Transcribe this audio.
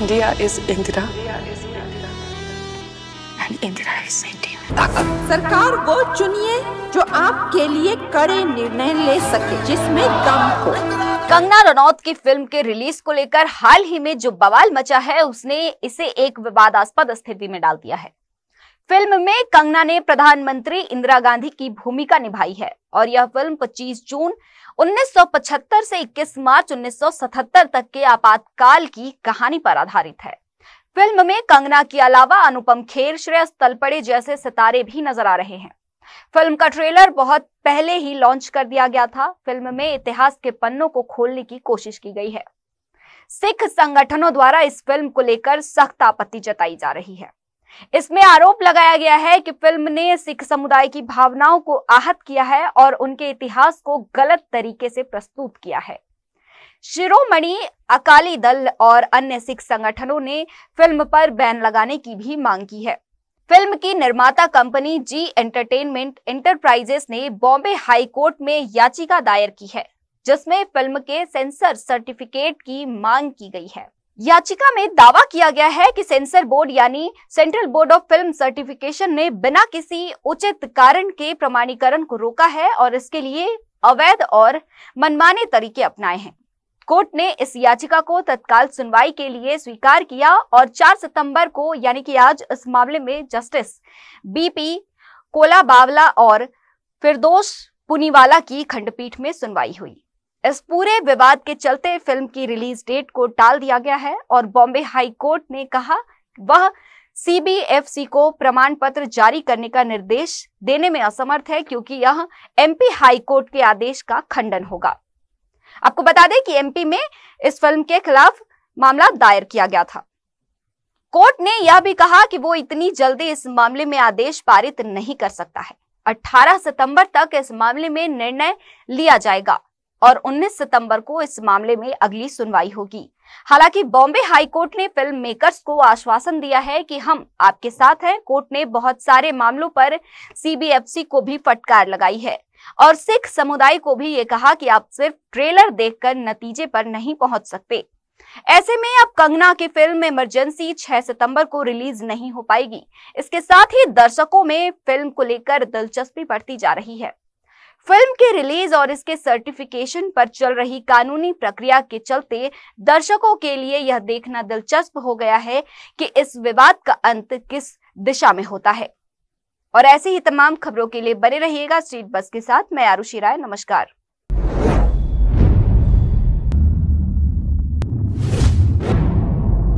India is Indira. सरकार वो चुनिए जो आपके लिए कड़े निर्णय ले सके जिसमें दम हो कंगना रनौत की फिल्म के रिलीज को लेकर हाल ही में जो बवाल मचा है उसने इसे एक विवादास्पद स्थिति में डाल दिया है फिल्म में कंगना ने प्रधानमंत्री इंदिरा गांधी की भूमिका निभाई है और यह फिल्म 25 जून 1975 से 21 मार्च 1977 तक के आपातकाल की कहानी पर आधारित है फिल्म में कंगना के अलावा अनुपम खेर श्रेयस तलपड़े जैसे सितारे भी नजर आ रहे हैं फिल्म का ट्रेलर बहुत पहले ही लॉन्च कर दिया गया था फिल्म में इतिहास के पन्नों को खोलने की कोशिश की गई है सिख संगठनों द्वारा इस फिल्म को लेकर सख्त आपत्ति जताई जा रही है इसमें आरोप लगाया गया है कि फिल्म ने सिख समुदाय की भावनाओं को आहत किया है और उनके इतिहास को गलत तरीके से प्रस्तुत किया है शिरोमणि अकाली दल और अन्य सिख संगठनों ने फिल्म पर बैन लगाने की भी मांग की है फिल्म की निर्माता कंपनी जी एंटरटेनमेंट एंटरप्राइजेस ने बॉम्बे हाई कोर्ट में याचिका दायर की है जिसमें फिल्म के सेंसर सर्टिफिकेट की मांग की गई है याचिका में दावा किया गया है कि सेंसर बोर्ड यानी central board of film certification ने बिना किसी उचित कारण के प्रमाणीकरण को रोका है और इसके लिए अवैध और मनमाने तरीके अपनाए हैं कोर्ट ने इस याचिका को तत्काल सुनवाई के लिए स्वीकार किया और 4 सितंबर को यानी कि आज इस मामले में जस्टिस बीपी कोला बावला और फिरदोश पुनीवाला की खंडपीठ में सुनवाई हुई इस पूरे विवाद के चलते फिल्म की रिलीज डेट को टाल दिया गया है और बॉम्बे हाई कोर्ट ने कहा वह सीबीएफसी को प्रमाण पत्र जारी करने का निर्देश देने में असमर्थ है क्योंकि यह एमपी हाई कोर्ट के आदेश का खंडन होगा आपको बता दें कि एमपी में इस फिल्म के खिलाफ मामला दायर किया गया था कोर्ट ने यह भी कहा कि वो इतनी जल्दी इस मामले में आदेश पारित नहीं कर सकता है 18 सितंबर तक इस मामले में निर्णय लिया जाएगा और 19 सितंबर को इस मामले में अगली सुनवाई होगी हालांकि बॉम्बे हाईकोर्ट ने फिल्म मेकर्स को आश्वासन दिया है कि हम आपके साथ हैं कोर्ट ने बहुत सारे मामलों पर सीबीएफसी को भी फटकार लगाई है और सिख समुदाय को भी ये कहा कि आप सिर्फ ट्रेलर देखकर नतीजे पर नहीं पहुंच सकते ऐसे में अब कंगना की फिल्म इमरजेंसी 6 सितंबर को रिलीज नहीं हो पाएगी इसके साथ ही दर्शकों में फिल्म को लेकर दिलचस्पी बढ़ती जा रही है फिल्म के रिलीज और इसके सर्टिफिकेशन पर चल रही कानूनी प्रक्रिया के चलते दर्शकों के लिए यह देखना दिलचस्प हो गया है कि इस विवाद का अंत किस दिशा में होता है और ऐसे ही तमाम खबरों के लिए बने रहिएगा स्ट्रीट बस के साथ मैं आरुषि राय नमस्कार